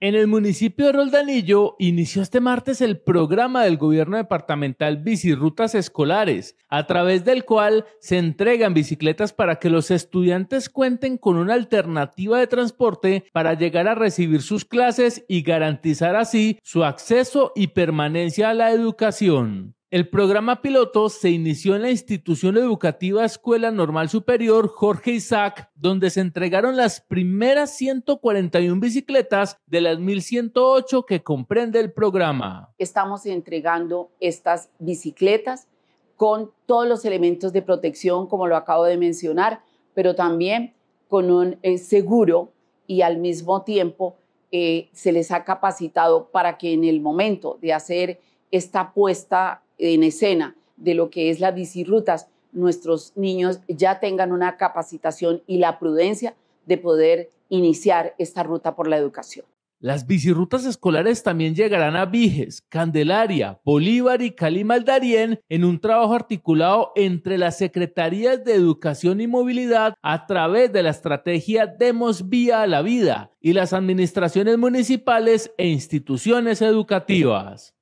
En el municipio de Roldanillo inició este martes el programa del gobierno departamental Bicirutas Escolares, a través del cual se entregan bicicletas para que los estudiantes cuenten con una alternativa de transporte para llegar a recibir sus clases y garantizar así su acceso y permanencia a la educación. El programa piloto se inició en la institución educativa Escuela Normal Superior Jorge Isaac, donde se entregaron las primeras 141 bicicletas de las 1108 que comprende el programa. Estamos entregando estas bicicletas con todos los elementos de protección, como lo acabo de mencionar, pero también con un eh, seguro y al mismo tiempo eh, se les ha capacitado para que en el momento de hacer esta puesta en escena de lo que es las bicirrutas, nuestros niños ya tengan una capacitación y la prudencia de poder iniciar esta ruta por la educación. Las bicirrutas escolares también llegarán a Viges, Candelaria, Bolívar y Cali Darien en un trabajo articulado entre las Secretarías de Educación y Movilidad a través de la estrategia Demos Vía a la Vida y las administraciones municipales e instituciones educativas.